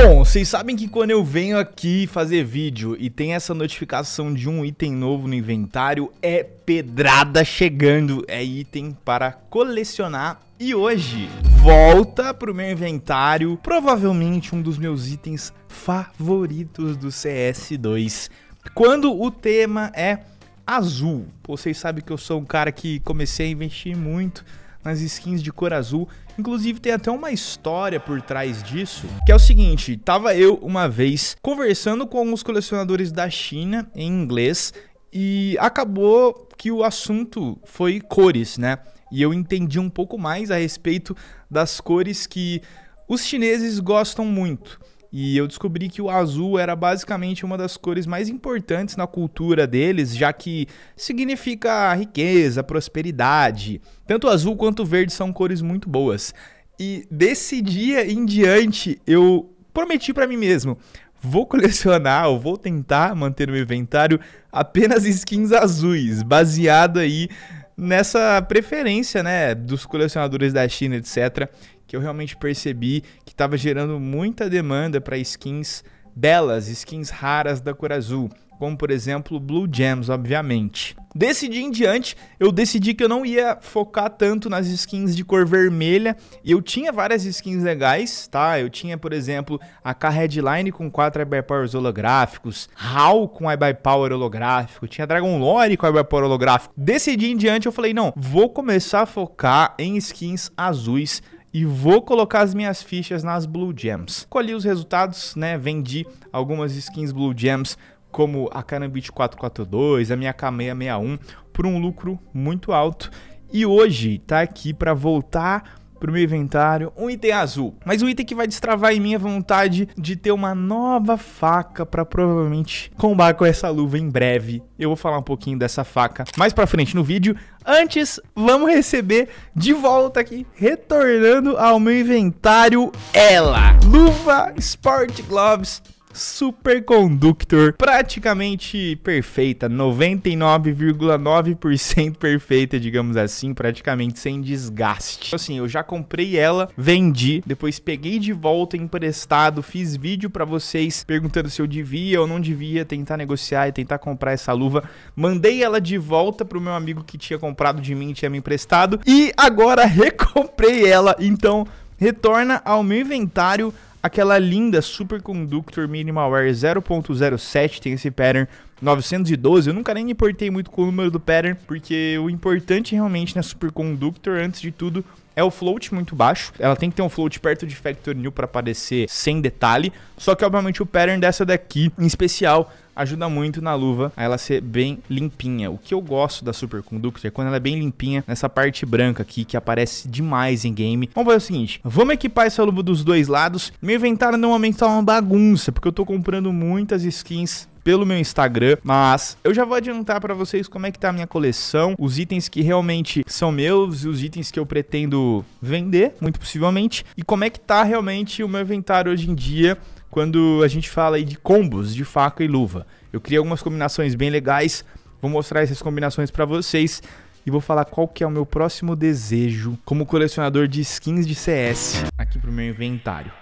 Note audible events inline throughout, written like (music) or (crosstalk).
Bom, vocês sabem que quando eu venho aqui fazer vídeo e tem essa notificação de um item novo no inventário, é pedrada chegando, é item para colecionar e hoje volta pro meu inventário, provavelmente um dos meus itens favoritos do CS2, quando o tema é azul. Vocês sabem que eu sou um cara que comecei a investir muito nas skins de cor azul. Inclusive tem até uma história por trás disso, que é o seguinte, tava eu uma vez conversando com alguns colecionadores da China em inglês e acabou que o assunto foi cores, né? E eu entendi um pouco mais a respeito das cores que os chineses gostam muito. E eu descobri que o azul era basicamente uma das cores mais importantes na cultura deles, já que significa riqueza, prosperidade. Tanto o azul quanto o verde são cores muito boas. E desse dia em diante, eu prometi para mim mesmo: vou colecionar ou vou tentar manter no inventário apenas skins azuis, baseado aí nessa preferência, né, dos colecionadores da China, etc, que eu realmente percebi que estava gerando muita demanda para skins belas, skins raras da cor azul, como por exemplo Blue Gems, obviamente. Desse dia em diante, eu decidi que eu não ia focar tanto nas skins de cor vermelha. Eu tinha várias skins legais, tá? Eu tinha, por exemplo, a K-Headline com 4 by Powers holográficos, HAL com by Power holográfico, tinha Dragon Lore com by Power holográfico. Desse dia em diante, eu falei, não, vou começar a focar em skins azuis e vou colocar as minhas fichas nas Blue Gems. Colhi os resultados, né? Vendi algumas skins Blue Gems como a Canambit 442, a minha K661 por um lucro muito alto. E hoje tá aqui para voltar pro meu inventário um item azul. Mas um item que vai destravar em minha vontade de ter uma nova faca para provavelmente combar com essa luva em breve. Eu vou falar um pouquinho dessa faca mais pra frente no vídeo. Antes, vamos receber de volta aqui, retornando ao meu inventário, ela. Luva Sport Gloves superconductor praticamente perfeita, 99,9% (laughs) perfeita, digamos assim, praticamente sem desgaste. Assim, eu já comprei ela, vendi, depois peguei de volta emprestado, fiz vídeo para vocês perguntando se eu devia ou não devia tentar negociar e tentar comprar essa luva. Mandei ela de volta pro meu amigo que tinha comprado de mim, tinha me emprestado e agora (laughs) recomprei ela. Então, retorna ao meu inventário Aquela linda Superconductor Minimalware 0.07 tem esse pattern 912. Eu nunca nem me importei muito com o número do pattern, porque o importante realmente na Superconductor, antes de tudo, é o float muito baixo. Ela tem que ter um float perto de Factor New para aparecer sem detalhe. Só que, obviamente, o pattern dessa daqui, em especial, ajuda muito na luva a ela ser bem limpinha. O que eu gosto da Superconductor é quando ela é bem limpinha nessa parte branca aqui, que aparece demais em game. Vamos fazer o seguinte, vamos equipar essa luva dos dois lados. Meu inventário não aumenta tá uma bagunça, porque eu tô comprando muitas skins pelo meu Instagram, mas eu já vou adiantar para vocês como é que tá a minha coleção, os itens que realmente são meus e os itens que eu pretendo vender, muito possivelmente, e como é que tá realmente o meu inventário hoje em dia quando a gente fala aí de combos de faca e luva. Eu criei algumas combinações bem legais, vou mostrar essas combinações para vocês e vou falar qual que é o meu próximo desejo como colecionador de skins de CS aqui pro meu inventário.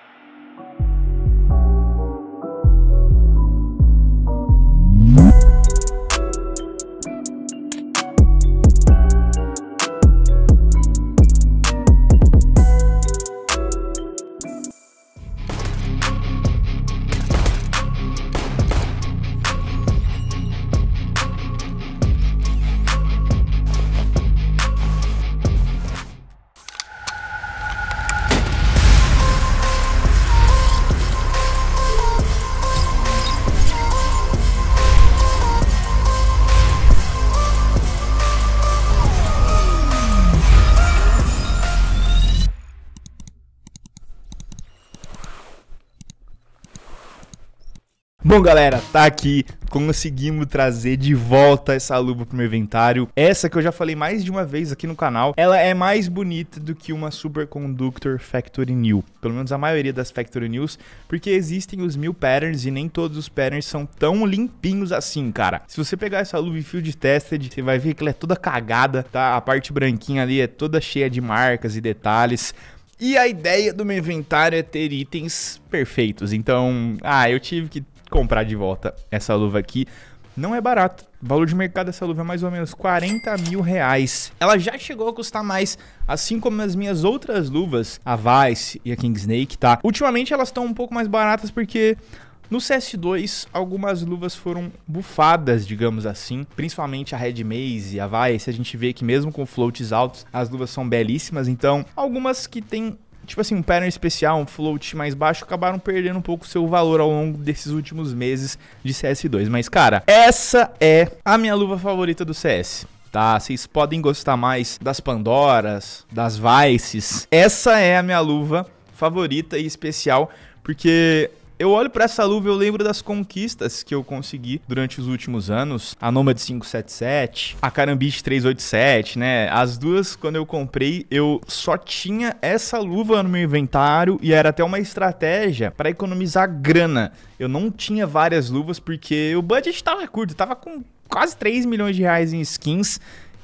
Bom, galera, tá aqui. Conseguimos trazer de volta essa luva pro meu inventário. Essa que eu já falei mais de uma vez aqui no canal, ela é mais bonita do que uma Superconductor Factory New. Pelo menos a maioria das Factory News, porque existem os mil patterns e nem todos os patterns são tão limpinhos assim, cara. Se você pegar essa luva em Field Tested, você vai ver que ela é toda cagada, tá? A parte branquinha ali é toda cheia de marcas e detalhes. E a ideia do meu inventário é ter itens perfeitos. Então, ah, eu tive que comprar de volta essa luva aqui. Não é barato. O valor de mercado dessa luva é mais ou menos 40 mil reais. Ela já chegou a custar mais, assim como as minhas outras luvas, a Vice e a King Snake, tá? Ultimamente elas estão um pouco mais baratas porque no CS2, algumas luvas foram bufadas, digamos assim, principalmente a Red Maze, a Vice, a gente vê que mesmo com floats altos, as luvas são belíssimas, então algumas que têm tipo assim, um pattern especial, um float mais baixo, acabaram perdendo um pouco seu valor ao longo desses últimos meses de CS2. Mas, cara, essa é a minha luva favorita do CS tá? Vocês podem gostar mais das Pandoras, das Vices. Essa é a minha luva favorita e especial, porque eu olho para essa luva e eu lembro das conquistas que eu consegui durante os últimos anos. A Nomad 577, a Carambit 387, né? As duas, quando eu comprei, eu só tinha essa luva no meu inventário e era até uma estratégia para economizar grana. Eu não tinha várias luvas porque o budget tava curto, tava com quase 3 milhões de reais em skins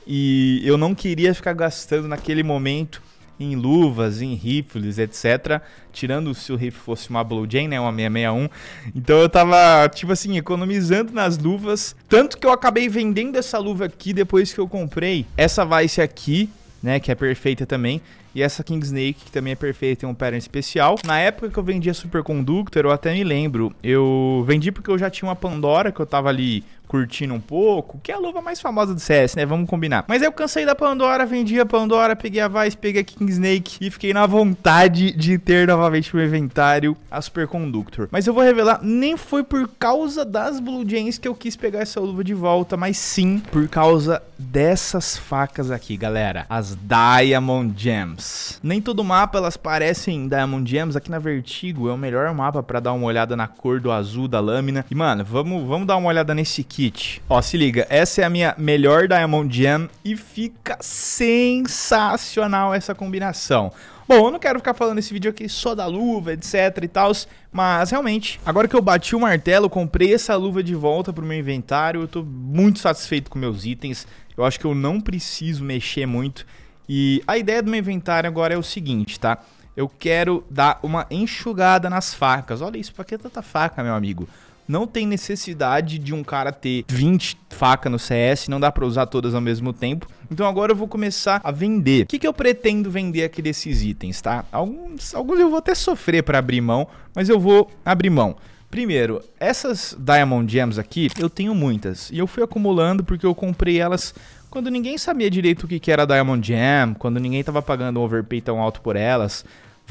e eu não queria ficar gastando naquele momento em luvas, em rifles, etc. Tirando se o rifle fosse uma Blue Jane, né? Uma 661. Então eu tava, tipo assim, economizando nas luvas. Tanto que eu acabei vendendo essa luva aqui depois que eu comprei. Essa Vice aqui, né? Que é perfeita também. E essa King Snake, que também é perfeita, tem um pattern especial. Na época que eu vendia Superconductor, eu até me lembro, eu vendi porque eu já tinha uma Pandora, que eu tava ali curtindo um pouco, que é a luva mais famosa do CS, né? Vamos combinar. Mas eu cansei da Pandora, vendi a Pandora, peguei a Vice, peguei a King Snake e fiquei na vontade de ter novamente no inventário a Superconductor. Mas eu vou revelar, nem foi por causa das Blue James que eu quis pegar essa luva de volta, mas sim por causa dessas facas aqui, galera. As Diamond Gems. Nem todo mapa elas parecem Diamond Gems. Aqui na Vertigo é o melhor mapa pra dar uma olhada na cor do azul da lâmina. E, mano, vamos, vamos dar uma olhada nesse kit kit. Ó, se liga, essa é a minha melhor Diamond Jam e fica sensacional essa combinação. Bom, eu não quero ficar falando esse vídeo aqui só da luva, etc e tal, mas realmente, agora que eu bati o martelo, comprei essa luva de volta pro meu inventário, eu tô muito satisfeito com meus itens, eu acho que eu não preciso mexer muito, e a ideia do meu inventário agora é o seguinte, tá? Eu quero dar uma enxugada nas facas, olha isso, pra que tanta faca, meu amigo? Não tem necessidade de um cara ter 20 faca no CS, não dá para usar todas ao mesmo tempo. Então agora eu vou começar a vender. O que, que eu pretendo vender aqui desses itens, tá? Alguns, alguns eu vou até sofrer para abrir mão, mas eu vou abrir mão. Primeiro, essas Diamond Gems aqui, eu tenho muitas. E eu fui acumulando porque eu comprei elas quando ninguém sabia direito o que era Diamond Gem, quando ninguém tava pagando um overpay tão alto por elas.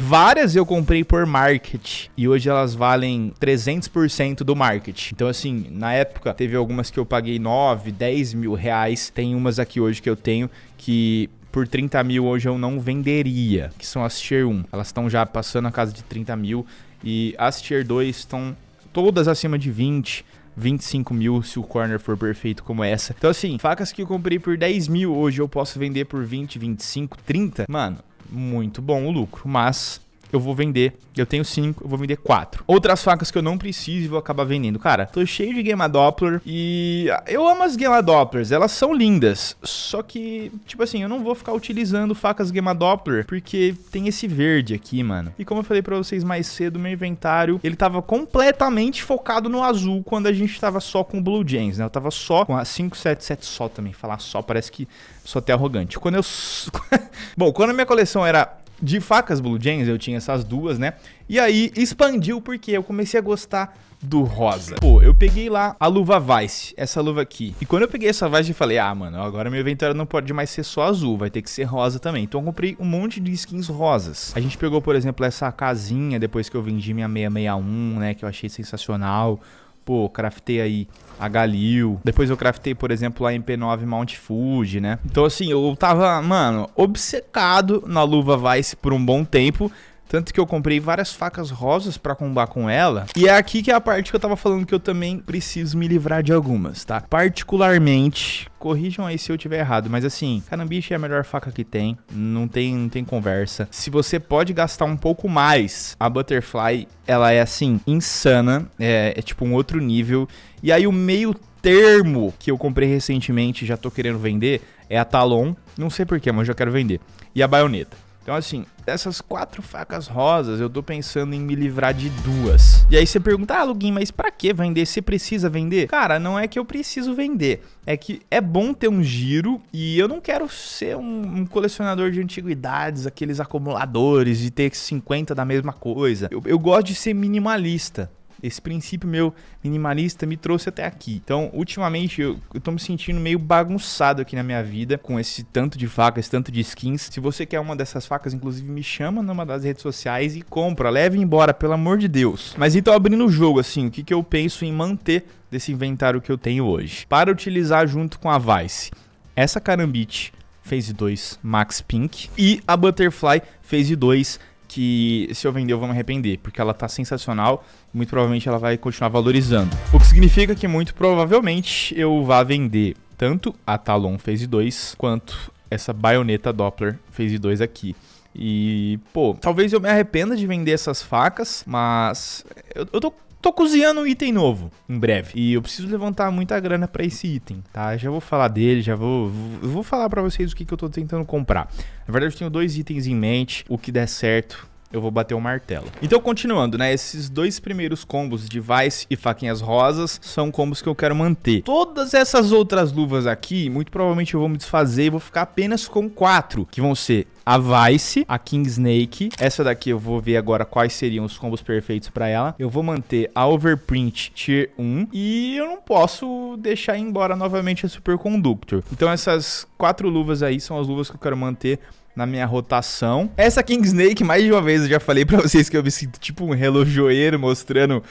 Várias eu comprei por market e hoje elas valem 300% do market. Então, assim, na época teve algumas que eu paguei 9, 10 mil reais. Tem umas aqui hoje que eu tenho que por 30 mil hoje eu não venderia, que são as Tier 1. Elas estão já passando a casa de 30 mil e as Tier 2 estão todas acima de 20. 25 mil se o corner for perfeito como essa. Então, assim, facas que eu comprei por 10 mil, hoje eu posso vender por 20, 25, 30. Mano, muito bom o lucro, mas eu vou vender. Eu tenho cinco, eu vou vender quatro. Outras facas que eu não preciso e vou acabar vendendo. Cara, tô cheio de Gamma Doppler e eu amo as Gamma Dopplers, elas são lindas. Só que, tipo assim, eu não vou ficar utilizando facas Gamma Doppler porque tem esse verde aqui, mano. E como eu falei pra vocês mais cedo, meu inventário, ele tava completamente focado no azul quando a gente tava só com o Blue jeans né? Eu tava só com a 577 só também. Falar só parece que sou até arrogante. Quando eu... (laughs) Bom, quando a minha coleção era de facas Blue James, eu tinha essas duas, né? E aí expandiu porque eu comecei a gostar do rosa. Pô, eu peguei lá a luva Vice, essa luva aqui. E quando eu peguei essa Vice, eu falei, ah, mano, agora meu inventário não pode mais ser só azul, vai ter que ser rosa também. Então eu comprei um monte de skins rosas. A gente pegou, por exemplo, essa casinha, depois que eu vendi minha 661, né, que eu achei sensacional. Pô, craftei aí a Galil. Depois eu craftei, por exemplo, a MP9 Mount Fuji, né? Então, assim, eu tava, mano, obcecado na luva Vice por um bom tempo. Tanto que eu comprei várias facas rosas para combar com ela. E é aqui que é a parte que eu tava falando que eu também preciso me livrar de algumas, tá? Particularmente, corrijam aí se eu tiver errado, mas assim, canabiche é a melhor faca que tem, não tem, não tem conversa. Se você pode gastar um pouco mais, a Butterfly, ela é assim, insana, é, é tipo um outro nível. E aí o meio termo que eu comprei recentemente, já tô querendo vender, é a Talon, não sei porquê, mas eu já quero vender. E a baioneta. Então, assim, dessas quatro facas rosas, eu tô pensando em me livrar de duas. E aí você pergunta, ah, Luguin, mas pra que vender? Você precisa vender? Cara, não é que eu preciso vender. É que é bom ter um giro e eu não quero ser um, um colecionador de antiguidades, aqueles acumuladores, de ter 50 da mesma coisa. Eu, eu gosto de ser minimalista. Esse princípio meu minimalista me trouxe até aqui. Então, ultimamente, eu, eu tô me sentindo meio bagunçado aqui na minha vida com esse tanto de facas, tanto de skins. Se você quer uma dessas facas, inclusive, me chama numa das redes sociais e compra. Leve embora, pelo amor de Deus. Mas então, abrindo o jogo, assim, o que, que eu penso em manter desse inventário que eu tenho hoje? Para utilizar junto com a Vice, essa Carambit Phase 2 Max Pink e a Butterfly Phase 2 que se eu vender eu vou me arrepender, porque ela está sensacional e muito provavelmente ela vai continuar valorizando. O que significa que muito provavelmente eu vá vender tanto a Talon Phase 2 quanto essa baioneta Doppler Phase 2 aqui. E, pô, talvez eu me arrependa de vender essas facas, mas eu, eu tô Tô cozinhando um item novo em breve. E eu preciso levantar muita grana para esse item, tá? Já vou falar dele, já vou. Vou, falar para vocês o que, que eu tô tentando comprar. Na verdade, eu tenho dois itens em mente. O que der certo, eu vou bater o martelo. Então, continuando, né? Esses dois primeiros combos, de Vice e Faquinhas Rosas, são combos que eu quero manter. Todas essas outras luvas aqui, muito provavelmente eu vou me desfazer e vou ficar apenas com quatro, que vão ser a Vice, a King Snake. Essa daqui eu vou ver agora quais seriam os combos perfeitos para ela. Eu vou manter a Overprint Tier 1 e eu não posso deixar embora novamente a Superconductor. Então essas quatro luvas aí são as luvas que eu quero manter na minha rotação. Essa King Snake, mais de uma vez, eu já falei para vocês que eu me sinto tipo um relojoeiro mostrando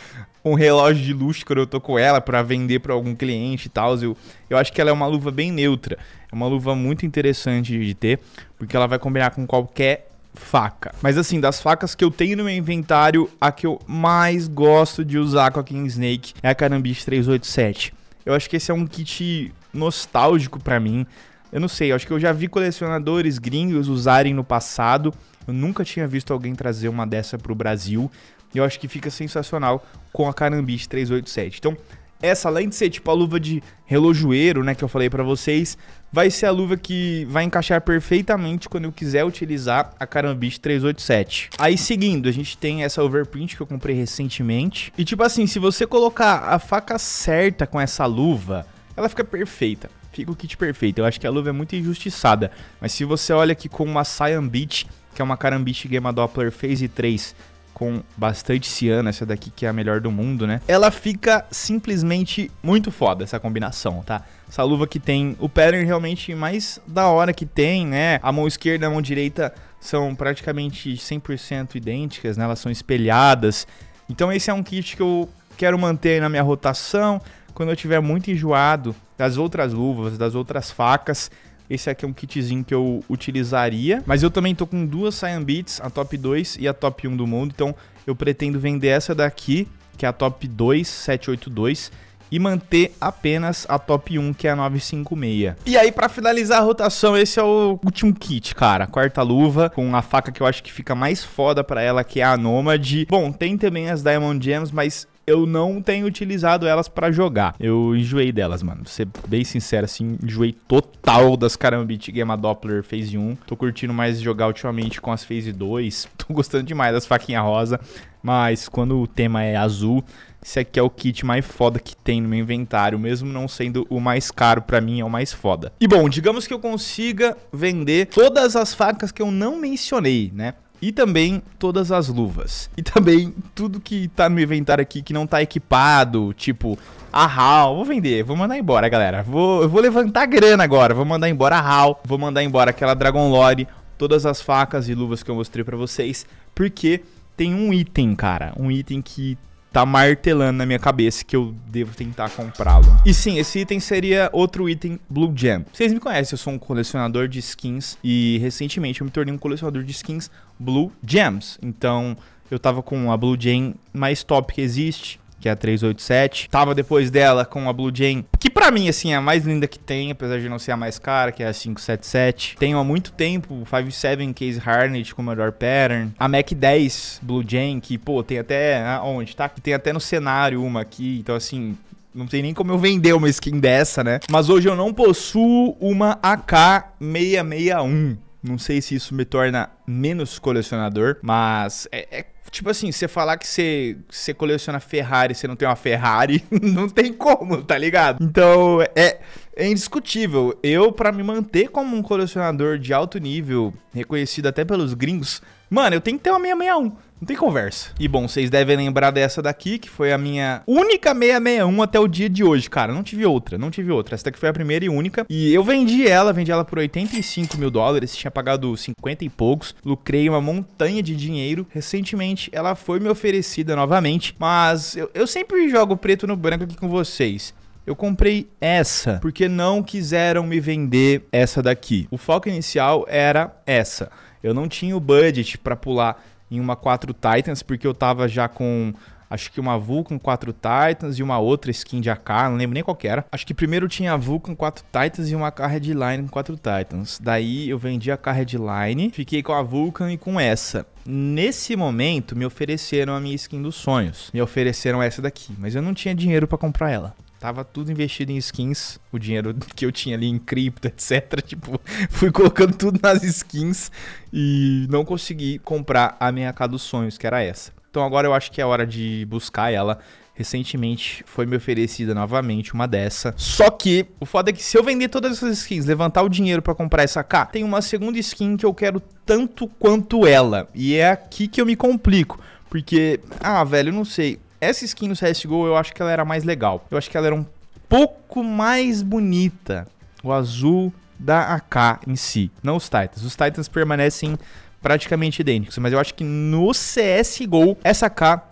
um relógio de luxo quando eu tô com ela para vender para algum cliente e tal. Eu, eu acho que ela é uma luva bem neutra. É uma luva muito interessante de ter, porque ela vai combinar com qualquer faca. Mas assim, das facas que eu tenho no meu inventário, a que eu mais gosto de usar com a King Snake é a Carambiche 387. Eu acho que esse é um kit nostálgico para mim. Eu não sei, acho que eu já vi colecionadores gringos usarem no passado. Eu nunca tinha visto alguém trazer uma dessa para o Brasil. E eu acho que fica sensacional com a Carambit 387. Então, essa além de ser tipo a luva de relojoeiro, né, que eu falei para vocês, vai ser a luva que vai encaixar perfeitamente quando eu quiser utilizar a Carambit 387. Aí seguindo, a gente tem essa overprint que eu comprei recentemente. E tipo assim, se você colocar a faca certa com essa luva, ela fica perfeita fica o kit perfeito. Eu acho que a luva é muito injustiçada. Mas se você olha aqui com uma Cyan Beach, que é uma Karambit Gamma Doppler Phase 3 com bastante ciana, essa daqui que é a melhor do mundo, né? Ela fica simplesmente muito foda essa combinação, tá? Essa luva que tem o pattern realmente mais da hora que tem, né? A mão esquerda e a mão direita são praticamente 100% idênticas, né? Elas são espelhadas. Então esse é um kit que eu quero manter na minha rotação quando eu tiver muito enjoado das outras luvas, das outras facas, esse aqui é um kitzinho que eu utilizaria. Mas eu também tô com duas Cyan Beats, a top 2 e a top 1 do mundo. Então eu pretendo vender essa daqui, que é a top 782, E manter apenas a top 1, que é a 956. E aí, para finalizar a rotação, esse é o último kit, cara. Quarta luva, com a faca que eu acho que fica mais foda para ela, que é a Nomad. Bom, tem também as Diamond Gems, mas eu não tenho utilizado elas para jogar. Eu enjoei delas, mano. Vou ser bem sincero, assim, enjoei total das Karambit Gamma Doppler Phase 1. Tô curtindo mais jogar ultimamente com as Phase 2. (laughs) Tô gostando demais das faquinhas rosa. Mas quando o tema é azul, esse aqui é o kit mais foda que tem no meu inventário, mesmo não sendo o mais caro, pra mim é o mais foda. E bom, digamos que eu consiga vender todas as facas que eu não mencionei, né? E também todas as luvas. E também tudo que tá no inventário aqui que não tá equipado, tipo a HAL, vou vender, vou mandar embora, galera. Vou, eu vou levantar grana agora, vou mandar embora a HAL, vou mandar embora aquela Dragon Lore, todas as facas e luvas que eu mostrei pra vocês, porque tem um item, cara, um item que tá martelando na minha cabeça que eu devo tentar comprá-lo. E sim, esse item seria outro item Blue Gem. Vocês me conhecem, eu sou um colecionador de skins e recentemente eu me tornei um colecionador de skins Blue Gems. Então, eu tava com a Blue Gem mais top que existe que é a 387. Tava depois dela com a Blue Jane, que para mim, assim, é a mais linda que tem, apesar de não ser a mais cara, que é a 577. Tenho há muito tempo 57 Case Harnett com o melhor pattern. A Mac 10 Blue Jane, que, pô, tem até... Ah, onde? Tá? Tem até no cenário uma aqui. Então, assim, não tem nem como eu vender uma skin dessa, né? Mas hoje eu não possuo uma AK661. Não sei se isso me torna menos colecionador, mas é, é Tipo assim, você falar que você, você coleciona Ferrari, você não tem uma Ferrari, (laughs) não tem como, tá ligado? Então, é, é indiscutível. Eu, para me manter como um colecionador de alto nível, reconhecido até pelos gringos, Mano, eu tenho que ter uma 661. Não tem conversa. E bom, vocês devem lembrar dessa daqui, que foi a minha única 661 até o dia de hoje, cara. Não tive outra, não tive outra. Essa daqui foi a primeira e única. E eu vendi ela, vendi ela por 85 mil dólares, tinha pagado 50 e poucos. Lucrei uma montanha de dinheiro. Recentemente ela foi me oferecida novamente, mas eu, eu sempre jogo preto no branco aqui com vocês. Eu comprei essa porque não quiseram me vender essa daqui. O foco inicial era essa. Eu não tinha o budget para pular em uma 4 Titans, porque eu tava já com acho que uma Vulcan 4 Titans e uma outra skin de AK, não lembro nem qual era. Acho que primeiro tinha a Vulcan 4 Titans e uma AK Headline 4 Titans. Daí eu vendi a AK Headline, fiquei com a Vulcan e com essa. Nesse momento me ofereceram a minha skin dos sonhos. Me ofereceram essa daqui, mas eu não tinha dinheiro para comprar ela. Tava tudo investido em skins, o dinheiro (laughs) que eu tinha ali em cripto, etc. (laughs) Tipo, fui colocando tudo nas skins e não consegui comprar a minha AK dos sonhos, que era essa. Então agora eu acho que é hora de buscar ela. Recentemente foi me oferecida novamente uma dessa. Só que o foda é que se eu vender todas essas skins, levantar o dinheiro para comprar essa K, tem uma segunda skin que eu quero tanto quanto ela. E é aqui que eu me complico. Porque, ah, velho, eu não sei essa skin no CSGO eu acho que ela era mais legal. Eu acho que ela era um pouco mais bonita. O azul da AK em si, não os Titans. Os Titans permanecem praticamente idênticos, mas eu acho que no CSGO essa AK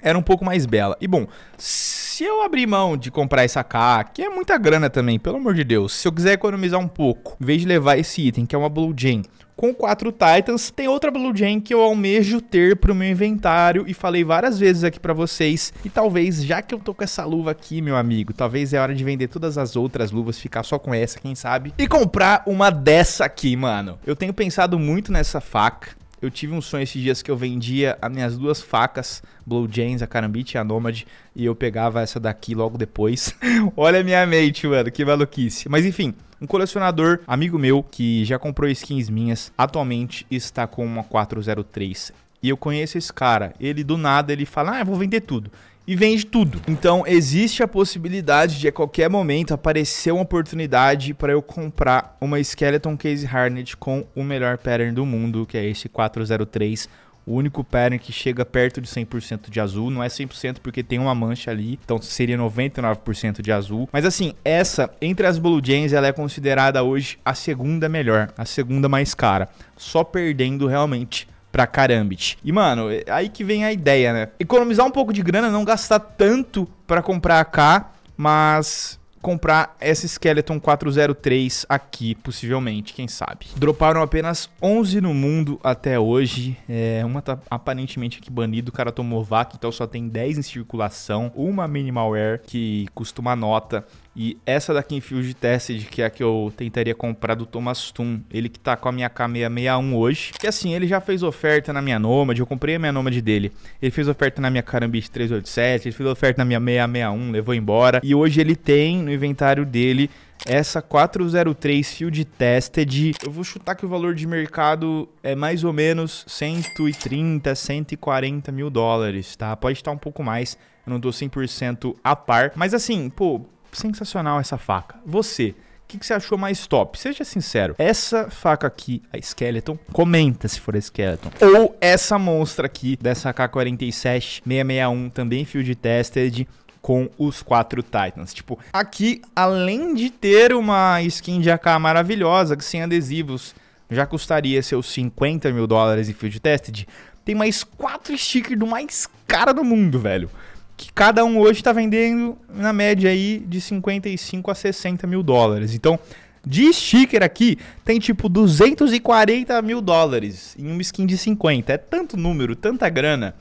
era um pouco mais bela. E bom, se eu abrir mão de comprar essa AK, que é muita grana também, pelo amor de Deus, se eu quiser economizar um pouco, em vez de levar esse item, que é uma Blue Jane, com quatro Titans. Tem outra Blue Jam que eu almejo ter pro meu inventário e falei várias vezes aqui para vocês. E talvez, já que eu tô com essa luva aqui, meu amigo, talvez é hora de vender todas as outras luvas, ficar só com essa, quem sabe, e comprar uma dessa aqui, mano. Eu tenho pensado muito nessa faca eu tive um sonho esses dias que eu vendia as minhas duas facas, Blue James, a Carambit e a Nomad, e eu pegava essa daqui logo depois. (laughs) Olha a minha mente, mano, que maluquice. Mas enfim, um colecionador, amigo meu, que já comprou skins minhas, atualmente está com uma 403. E eu conheço esse cara. Ele do nada ele fala: "Ah, eu vou vender tudo" e vende tudo. Então existe a possibilidade de a qualquer momento aparecer uma oportunidade para eu comprar uma Skeleton Case Harned com o melhor pattern do mundo, que é esse 403 o único pattern que chega perto de 100% de azul. Não é 100% porque tem uma mancha ali, então seria 99% de azul. Mas assim, essa, entre as Blue Jays, ela é considerada hoje a segunda melhor, a segunda mais cara. Só perdendo realmente pra Karambit. E, mano, aí que vem a ideia, né? Economizar um pouco de grana, não gastar tanto para comprar AK, mas comprar essa Skeleton 403 aqui, possivelmente, quem sabe. Droparam apenas 11 no mundo até hoje. É, uma tá aparentemente aqui banida, o cara tomou VAC, então só tem 10 em circulação. Uma Minimal Air, que custa uma nota. E essa daqui em Field Tested, que é a que eu tentaria comprar do Thomas Thun, ele que tá com a minha K661 hoje. E assim, ele já fez oferta na minha Nomad, eu comprei a minha Nomad dele. Ele fez oferta na minha Carambit 387, ele fez oferta na minha 661, levou embora. E hoje ele tem no inventário dele essa 403 Field Tested, eu vou chutar que o valor de mercado é mais ou menos 130, 140 mil dólares, tá? Pode estar um pouco mais, eu não tô 100% a par. Mas assim, pô, sensacional essa faca. Você, o que, que, você achou mais top? Seja sincero. Essa faca aqui, a Skeleton, comenta se for a Skeleton. Ou essa monstra aqui, dessa K47661 também field tested, com os quatro Titans. Tipo, aqui, além de ter uma skin de AK maravilhosa, que sem adesivos já custaria seus 50 mil dólares em field tested, tem mais quatro stickers do mais cara do mundo, velho que cada um hoje está vendendo na média aí de 55 a 60 mil dólares. Então, de sticker aqui, tem tipo 240 mil dólares em uma skin de 50. É tanto número, tanta grana,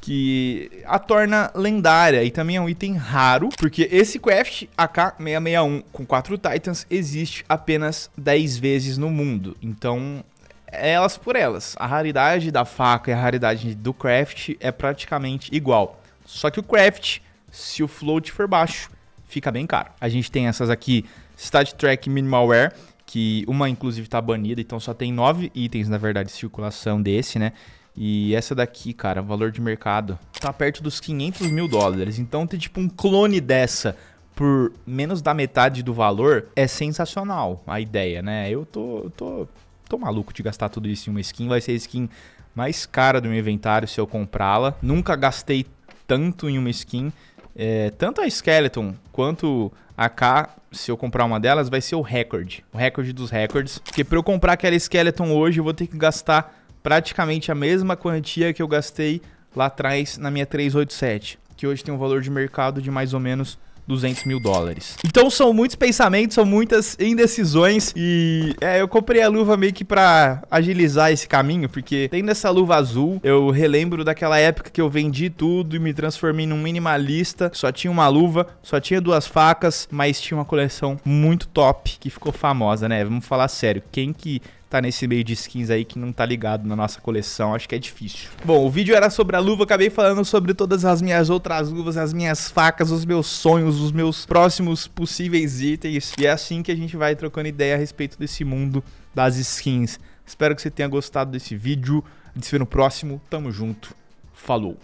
que a torna lendária e também é um item raro, porque esse craft AK-661 com 4 Titans existe apenas 10 vezes no mundo. Então, é elas por elas. A raridade da faca e a raridade do craft é praticamente igual. Só que o craft, se o float for baixo, fica bem caro. A gente tem essas aqui, Stat Track Minimalware, que uma inclusive tá banida, então só tem nove itens, na verdade, de circulação desse, né? E essa daqui, cara, valor de mercado tá perto dos 500 mil dólares. Então ter tipo um clone dessa por menos da metade do valor é sensacional a ideia, né? Eu tô, tô, tô maluco de gastar tudo isso em uma skin. Vai ser a skin mais cara do meu inventário se eu comprá-la. Nunca gastei tanto em uma skin. É, tanto a Skeleton quanto a K, se eu comprar uma delas, vai ser o recorde. O recorde dos recordes. Porque para eu comprar aquela Skeleton hoje, eu vou ter que gastar praticamente a mesma quantia que eu gastei lá atrás na minha 387. Que hoje tem um valor de mercado de mais ou menos 200 mil dólares. Então são muitos pensamentos, são muitas indecisões e é, eu comprei a luva meio que pra agilizar esse caminho, porque tendo essa luva azul, eu relembro daquela época que eu vendi tudo e me transformei num minimalista, só tinha uma luva, só tinha duas facas, mas tinha uma coleção muito top que ficou famosa, né? Vamos falar sério, quem que tá nesse meio de skins aí que não tá ligado na nossa coleção, acho que é difícil. Bom, o vídeo era sobre a luva, acabei falando sobre todas as minhas outras luvas, as minhas facas, os meus sonhos, os meus próximos possíveis itens. E é assim que a gente vai trocando ideia a respeito desse mundo das skins. Espero que você tenha gostado desse vídeo. A gente se vê no próximo. Tamo junto. Falou!